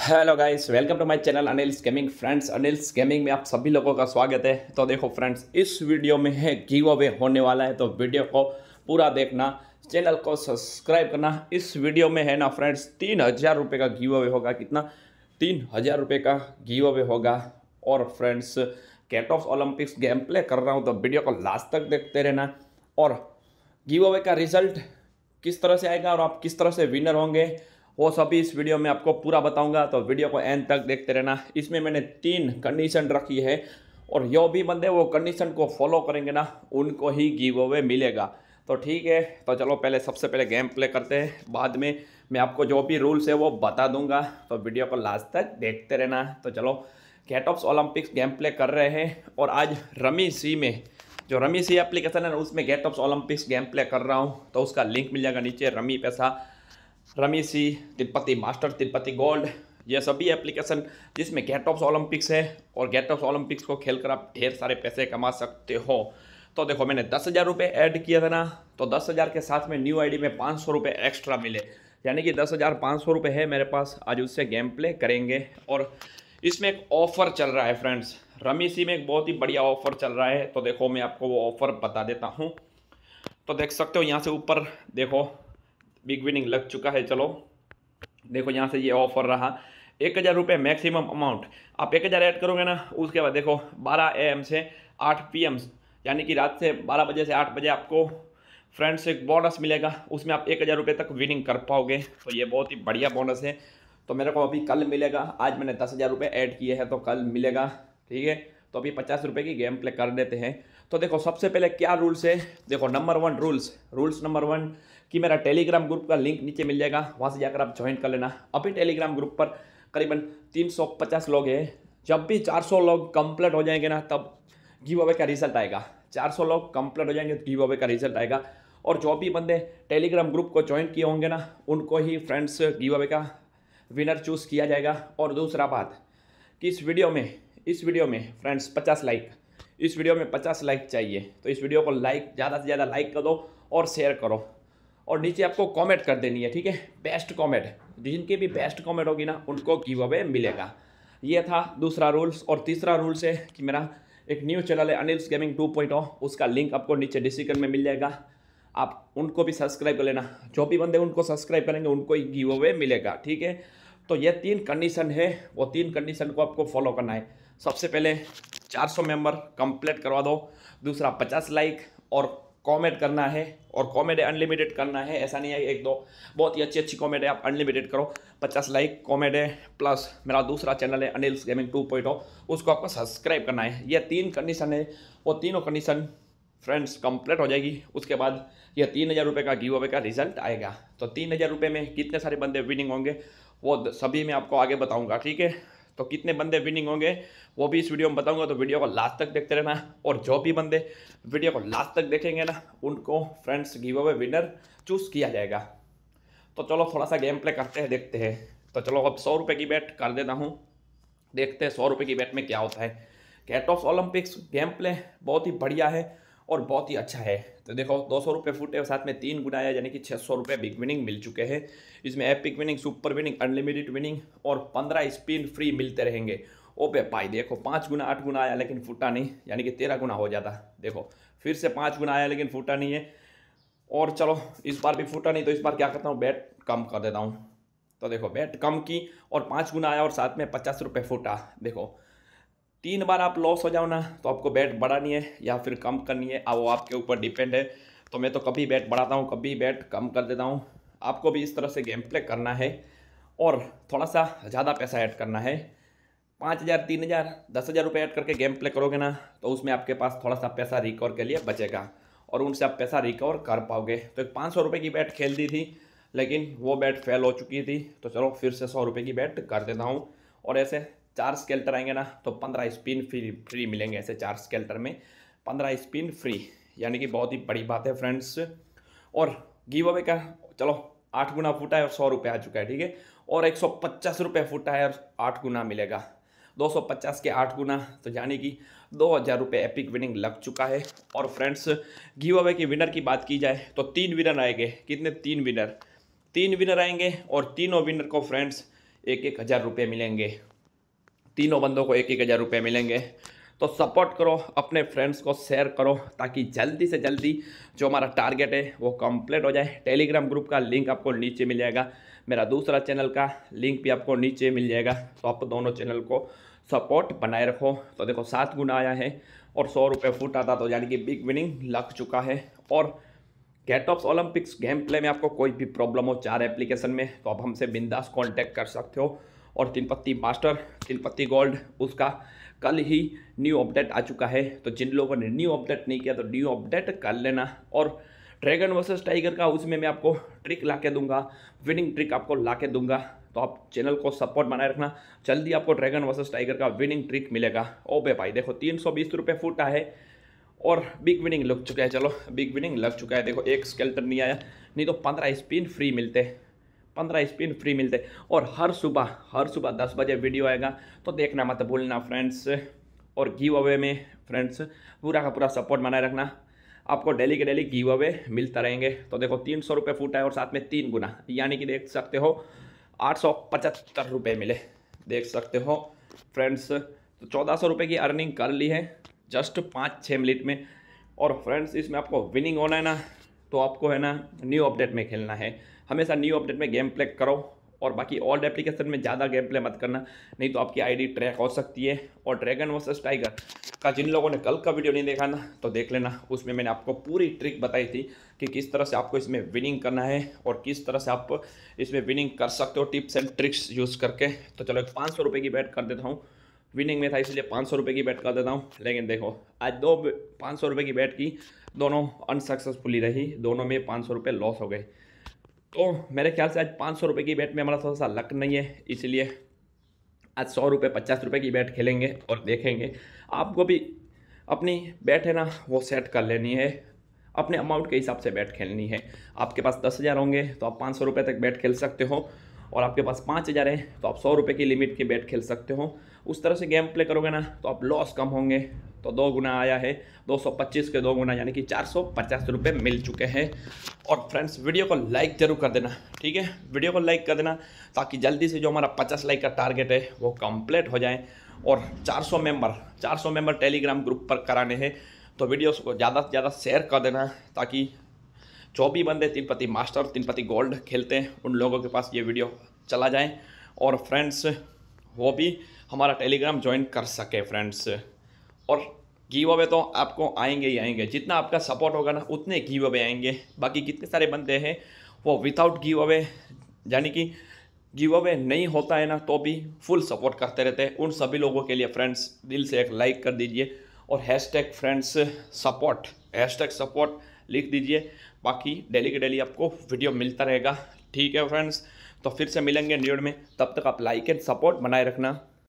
hello guys welcome to my channel Anil स्कैमिंग friends Anil स्केमिंग में आप सभी लोगों का स्वागत है तो देखो फ्रेंड्स इस वीडियो में है गिव अवे होने वाला है तो वीडियो को पूरा देखना चैनल को सब्सक्राइब करना इस वीडियो में है ना फ्रेंड्स तीन हज़ार रुपये का गिव अवे होगा कितना तीन हज़ार रुपये का गिव अवे होगा और friends cat of Olympics game play कर रहा हूँ तो वीडियो को लास्ट तक देखते रहना और गिव अवे का रिजल्ट किस तरह से आएगा और आप किस तरह से विनर होंगे वो सभी इस वीडियो में आपको पूरा बताऊंगा तो वीडियो को एंड तक देखते रहना इसमें मैंने तीन कंडीशन रखी है और जो भी बंदे वो कंडीशन को फॉलो करेंगे ना उनको ही गिव अवे मिलेगा तो ठीक है तो चलो पहले सबसे पहले गेम प्ले करते हैं बाद में मैं आपको जो भी रूल्स है वो बता दूंगा तो वीडियो को लास्ट तक देखते रहना तो चलो कैटॉप्स ओलंपिक्स गेम प्ले कर रहे हैं और आज रमी सी में जो रमी सी एप्लीकेशन है ना उसमें ऑफ्स ओलंपिक्स गेम प्ले कर रहा हूँ तो उसका लिंक मिल जाएगा नीचे रमी पैसा रमीसी तिरुपति मास्टर तिरुपति गोल्ड यह सभी एप्लीकेशन जिसमें गेट ऑफ ओलंपिक्स है और गेट ऑफ ओलंपिक्स को खेलकर आप ढेर सारे पैसे कमा सकते हो तो देखो मैंने दस हज़ार रुपये ऐड किया था ना तो दस हज़ार के साथ में न्यू आईडी में पाँच सौ रुपये एक्स्ट्रा मिले यानी कि दस हज़ार पाँच सौ रुपये है मेरे पास आज उससे गेम प्ले करेंगे और इसमें एक ऑफ़र चल रहा है फ्रेंड्स रमी सी में एक बहुत ही बढ़िया ऑफ़र चल रहा है तो देखो मैं आपको वो ऑफ़र बता देता हूँ तो देख सकते हो यहाँ से ऊपर देखो बिग विनिंग लग चुका है चलो देखो यहाँ से ये ऑफर रहा एक हज़ार रुपये मैक्सिमम अमाउंट आप एक हज़ार ऐड करोगे ना उसके बाद देखो बारह ए एम से आठ पी एम यानी कि रात से बारह बजे से आठ बजे आपको फ्रेंड्स एक बोनस मिलेगा उसमें आप एक हज़ार रुपये तक विनिंग कर पाओगे तो ये बहुत ही बढ़िया बोनस है तो मेरे को अभी कल मिलेगा आज मैंने दस हज़ार रुपये ऐड किए हैं तो कल मिलेगा ठीक है तो अभी पचास रुपये की गेम प्ले कर देते हैं तो देखो सबसे पहले क्या रूल्स है देखो number one rules rules number one कि मेरा टेलीग्राम ग्रुप का लिंक नीचे मिल जाएगा वहाँ से जाकर आप ज्वाइन कर लेना अभी टेलीग्राम ग्रुप पर करीबन 350 लोग हैं जब भी 400 लोग कंप्लीट हो जाएंगे ना तब गिव अवे का रिजल्ट आएगा 400 लोग कंप्लीट हो जाएंगे तो गिव अवे का रिजल्ट आएगा और जो भी बंदे टेलीग्राम ग्रुप को ज्वाइन किए होंगे ना उनको ही फ्रेंड्स गिव अवे का विनर चूज़ किया जाएगा और दूसरा बात कि इस वीडियो में इस वीडियो में फ्रेंड्स पचास लाइक इस वीडियो में पचास लाइक चाहिए तो इस वीडियो को लाइक ज़्यादा से ज़्यादा लाइक कर दो और शेयर करो और नीचे आपको कॉमेंट कर देनी है ठीक है बेस्ट कॉमेंट जिनके भी बेस्ट कॉमेंट होगी ना उनको गिव अवे मिलेगा ये था दूसरा रूल्स और तीसरा रूल्स है कि मेरा एक न्यूज़ चैनल है अनिल्स गेमिंग टू पॉइंट उसका लिंक आपको नीचे डिस्क्रिप्शन में मिल जाएगा आप उनको भी सब्सक्राइब कर लेना जो भी बंदे उनको सब्सक्राइब करेंगे उनको ही गिव अवे मिलेगा ठीक है तो ये तीन कंडीशन है वो तीन कंडीशन को आपको फॉलो करना है सबसे पहले 400 मेंबर कंप्लीट करवा दो दूसरा 50 लाइक और कॉमेंट करना है और कॉमेंट अनलिमिटेड करना है ऐसा नहीं है एक दो बहुत ही अच्छी अच्छी कॉमेंट आप अनलिमिटेड करो पचास लाइक कॉमेंट प्लस मेरा दूसरा चैनल है अनिल्स गेमिंग टू पॉइंट उसको आपको सब्सक्राइब करना है ये तीन कंडीशन है वो तीनों कंडीशन फ्रेंड्स कंप्लीट हो जाएगी उसके बाद यह तीन हज़ार रुपये का गिव अवे का रिजल्ट आएगा तो तीन हज़ार रुपये में कितने सारे बंदे विनिंग होंगे वो सभी मैं आपको आगे बताऊंगा ठीक है तो कितने बंदे विनिंग होंगे वो भी इस वीडियो में बताऊंगा तो वीडियो को लास्ट तक देखते रहना और जो भी बंदे वीडियो को लास्ट तक देखेंगे ना उनको friends give away winner choose किया जाएगा तो चलो थोड़ा सा गेम प्ले करते हैं देखते हैं तो चलो अब सौ रुपये की बैट कर देता हूँ देखते हैं सौ रुपये की बैट में क्या होता है cat of Olympics game play बहुत ही बढ़िया है और बहुत ही अच्छा है तो देखो दो सौ रुपये फुट है साथ में तीन गुना आया यानी कि छः सौ रुपये बिग विनिंग मिल चुके हैं इसमें epic winning super winning unlimited winning और पंद्रह स्पिन फ्री मिलते रहेंगे ओ पे पाई देखो पाँच गुना आठ गुना आया लेकिन फूटा नहीं यानी कि तेरह गुना हो जाता देखो फिर से पाँच गुना आया लेकिन फूटा नहीं है और चलो इस बार भी फूटा नहीं तो इस बार क्या करता हूँ बैट कम कर देता हूँ तो देखो बैट कम की और पाँच गुना आया और साथ में पचास रुपये फूटा देखो तीन बार आप लॉस हो जाओ ना तो आपको बैट बढ़ानी है या फिर कम करनी है अब वो आपके ऊपर डिपेंड है तो मैं तो कभी बैट बढ़ाता हूँ कभी बैट कम कर देता हूँ आपको भी इस तरह से गेम प्ले करना है और थोड़ा सा ज़्यादा पैसा ऐड करना है पाँच हज़ार तीन हज़ार दस हज़ार रुपये ऐड करके गेम प्ले करोगे ना तो उसमें आपके पास थोड़ा सा पैसा रिकवर के लिए बचेगा और उनसे आप पैसा रिकवर कर पाओगे तो एक पाँच सौ रुपये की बैट खेल दी थी लेकिन वो बैट फेल हो चुकी थी तो चलो फिर से सौ रुपये की बैट कर देता हूँ और ऐसे चार स्केल्टर आएंगे ना तो पंद्रह स्पिन फ्री फ्री मिलेंगे ऐसे चार स्केल्टर में पंद्रह स्पिन फ्री यानी कि बहुत ही बड़ी बात है फ्रेंड्स और गिव अवे का चलो आठ गुना फूटा है और सौ रुपये आ चुका है ठीक है और एक सौ पचास रुपये फूटा है और आठ गुना मिलेगा दो सौ पचास के आठ गुना तो यानी कि दो हज़ार रुपये एपिक विनिंग लग चुका है और फ्रेंड्स गिव अवे के विनर की बात की जाए तो तीन विनर आएंगे कितने तीन विनर तीन विनर आएंगे और तीनों विनर को फ्रेंड्स एक एक हज़ार रुपये मिलेंगे तीनों बंदों को एक एक हज़ार रुपये मिलेंगे तो सपोर्ट करो अपने फ्रेंड्स को शेयर करो ताकि जल्दी से जल्दी जो हमारा टारगेट है वो कंप्लीट हो जाए टेलीग्राम ग्रुप का लिंक आपको नीचे मिल जाएगा मेरा दूसरा चैनल का लिंक भी आपको नीचे मिल जाएगा तो आप दोनों चैनल को सपोर्ट बनाए रखो तो देखो सात गुना आया है और सौ रुपये फुट आता तो यानी कि बिग विनिंग लग चुका है और gate of Olympics game play में आपको कोई भी प्रॉब्लम हो चार एप्लीकेशन में तो आप हमसे बिंदास कॉन्टैक्ट कर सकते हो और तीन पत्ती मास्टर तीन पत्ती गोल्ड उसका कल ही न्यू अपडेट आ चुका है तो जिन लोगों ने न्यू अपडेट नहीं किया तो न्यू अपडेट कर लेना और ड्रैगन वर्सेस टाइगर का उसमें मैं आपको ट्रिक ला के दूंगा विनिंग ट्रिक आपको ला के दूंगा तो आप चैनल को सपोर्ट बनाए रखना जल्दी आपको ड्रैगन वर्सेस टाइगर का विनिंग ट्रिक मिलेगा ओ बे भाई देखो तीन सौ बीस रुपये फुट है और बिग विनिंग लग चुका है चलो बिग विनिंग लग चुका है देखो एक स्केल्टर नहीं आया नहीं तो पंद्रह स्पिन फ्री मिलते पंद्रह स्पिन फ्री मिलते और हर सुबह हर सुबह दस बजे वीडियो आएगा तो देखना मत भूलना फ्रेंड्स और गिव अवे में फ्रेंड्स पूरा का पूरा सपोर्ट बनाए रखना आपको डेली के डेली गिव अवे मिलता रहेंगे तो देखो तीन सौ रुपये फूट है और साथ में तीन गुना यानी कि देख सकते हो आठ सौ पचहत्तर रुपये मिले देख सकते हो फ्रेंड्स तो चौदह सौ रुपये की अर्निंग कर ली है जस्ट पाँच छः मिनट में और फ्रेंड्स इसमें आपको विनिंग होना है ना तो आपको है ना न्यू अपडेट में खेलना है हमेशा न्यू अपडेट में गेम प्ले करो और बाकी ओल्ड एप्लीकेशन में ज़्यादा गेम प्ले मत करना नहीं तो आपकी आईडी ट्रैक हो सकती है और ड्रैगन वर्सेस टाइगर का जिन लोगों ने कल का वीडियो नहीं देखा ना तो देख लेना उसमें मैंने आपको पूरी ट्रिक बताई थी कि किस तरह से आपको इसमें विनिंग करना है और किस तरह से आप इसमें विनिंग कर सकते हो टिप्स एंड ट्रिक्स यूज़ करके तो चलो एक पाँच सौ की बैट कर देता हूँ विनिंग में था इसलिए पाँच सौ रुपये की बैट कर देता हूँ लेकिन देखो आज दो पाँच सौ रुपये की बैट की दोनों अनसक्सेसफुली रही दोनों में पाँच सौ रुपये लॉस हो गए तो मेरे ख्याल से आज पाँच सौ रुपये की बैट में हमारा थोड़ा सा लक नहीं है इसलिए आज सौ रुपये पचास रुपये की बैट खेलेंगे और देखेंगे आपको भी अपनी बैट है ना वो सेट कर लेनी है अपने अमाउंट के हिसाब से बैट खेलनी है आपके पास दस हज़ार होंगे तो आप पाँच सौ रुपये तक बैट खेल सकते हो और आपके पास पाँच हज़ार है तो आप सौ रुपये की लिमिट की बैट खेल सकते हो उस तरह से गेम प्ले करोगे ना तो आप लॉस कम होंगे तो दो गुना आया है 225 के दो गुना यानी कि चार सौ मिल चुके हैं और फ्रेंड्स वीडियो को लाइक ज़रूर कर देना ठीक है वीडियो को लाइक कर देना ताकि जल्दी से जो हमारा 50 लाइक का टारगेट है वो कंप्लीट हो जाए और 400 मेंबर 400 मेंबर टेलीग्राम ग्रुप पर कराने हैं तो वीडियोस को ज़्यादा से ज़्यादा शेयर कर देना ताकि जो भी बंदे पति मास्टर पति गोल्ड खेलते हैं उन लोगों के पास ये वीडियो चला जाए और फ्रेंड्स वो भी हमारा टेलीग्राम ज्वाइन कर सके फ्रेंड्स और गिव अवे तो आपको आएंगे ही आएंगे जितना आपका सपोर्ट होगा ना उतने गिव अवे आएंगे बाकी कितने सारे बंदे हैं वो विदाउट गिव अवे यानी कि गिव अवे नहीं होता है ना तो भी फुल सपोर्ट करते रहते हैं उन सभी लोगों के लिए फ्रेंड्स दिल से एक लाइक कर दीजिए और hashtag friends support hashtag support लिख दीजिए बाकी डेली के डेली आपको वीडियो मिलता रहेगा ठीक है फ्रेंड्स तो फिर से मिलेंगे न्यूड में तब तक आप लाइक एंड सपोर्ट बनाए रखना